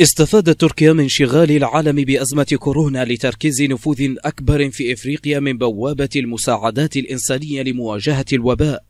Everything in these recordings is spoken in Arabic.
استفادت تركيا من انشغال العالم بأزمة كورونا لتركيز نفوذ أكبر في إفريقيا من بوابة المساعدات الإنسانية لمواجهة الوباء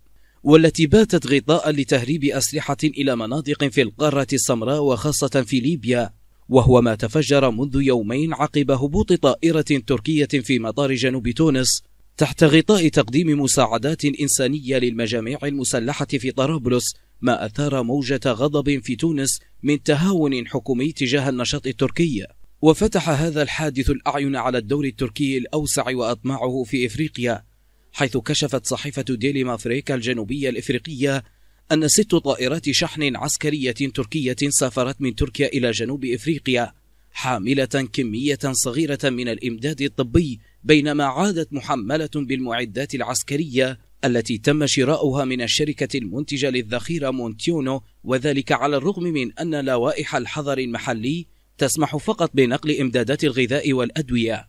والتي باتت غطاء لتهريب أسلحة إلى مناطق في القارة السمراء وخاصة في ليبيا وهو ما تفجر منذ يومين عقب هبوط طائرة تركية في مطار جنوب تونس تحت غطاء تقديم مساعدات إنسانية للمجاميع المسلحة في طرابلس ما أثار موجة غضب في تونس من تهاون حكومي تجاه النشاط التركي وفتح هذا الحادث الأعين على الدور التركي الأوسع وأطماعه في إفريقيا حيث كشفت صحيفة ديلي مافريكا الجنوبية الإفريقية أن ست طائرات شحن عسكرية تركية سافرت من تركيا إلى جنوب إفريقيا حاملة كمية صغيرة من الإمداد الطبي بينما عادت محملة بالمعدات العسكرية التي تم شراؤها من الشركة المنتجة للذخيرة مونتيونو وذلك على الرغم من أن لوائح الحظر المحلي تسمح فقط بنقل إمدادات الغذاء والأدوية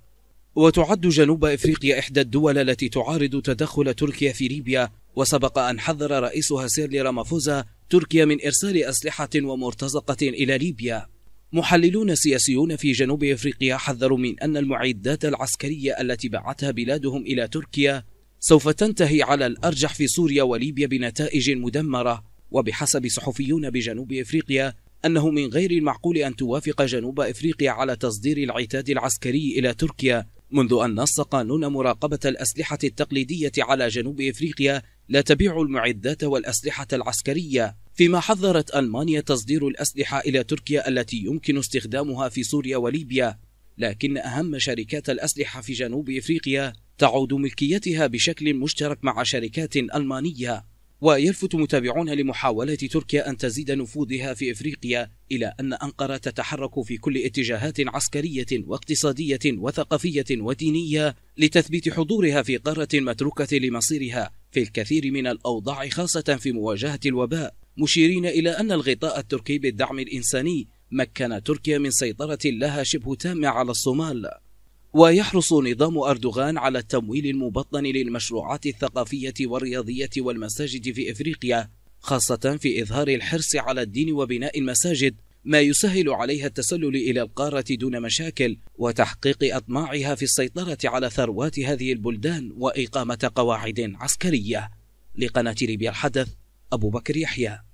وتعد جنوب إفريقيا إحدى الدول التي تعارض تدخل تركيا في ليبيا وسبق أن حذر رئيسها سيرلي رامافوزا تركيا من إرسال أسلحة ومرتزقة إلى ليبيا محللون سياسيون في جنوب إفريقيا حذروا من أن المعدات العسكرية التي بعتها بلادهم إلى تركيا سوف تنتهي على الارجح في سوريا وليبيا بنتائج مدمره وبحسب صحفيون بجنوب افريقيا انه من غير المعقول ان توافق جنوب افريقيا على تصدير العتاد العسكري الى تركيا منذ ان نص قانون مراقبه الاسلحه التقليديه على جنوب افريقيا لا تبيع المعدات والاسلحه العسكريه فيما حذرت المانيا تصدير الاسلحه الى تركيا التي يمكن استخدامها في سوريا وليبيا لكن أهم شركات الأسلحة في جنوب إفريقيا تعود ملكيتها بشكل مشترك مع شركات ألمانية ويلفت متابعون لمحاولة تركيا أن تزيد نفوذها في إفريقيا إلى أن أنقرة تتحرك في كل اتجاهات عسكرية واقتصادية وثقافية ودينية لتثبيت حضورها في قارة متروكة لمصيرها في الكثير من الأوضاع خاصة في مواجهة الوباء مشيرين إلى أن الغطاء التركي بالدعم الإنساني مكن تركيا من سيطرة لها شبه تامة على الصومال ويحرص نظام أردوغان على التمويل المبطن للمشروعات الثقافية والرياضية والمساجد في إفريقيا خاصة في إظهار الحرص على الدين وبناء المساجد ما يسهل عليها التسلل إلى القارة دون مشاكل وتحقيق أطماعها في السيطرة على ثروات هذه البلدان وإقامة قواعد عسكرية لقناة ليبيا الحدث أبو بكر يحيى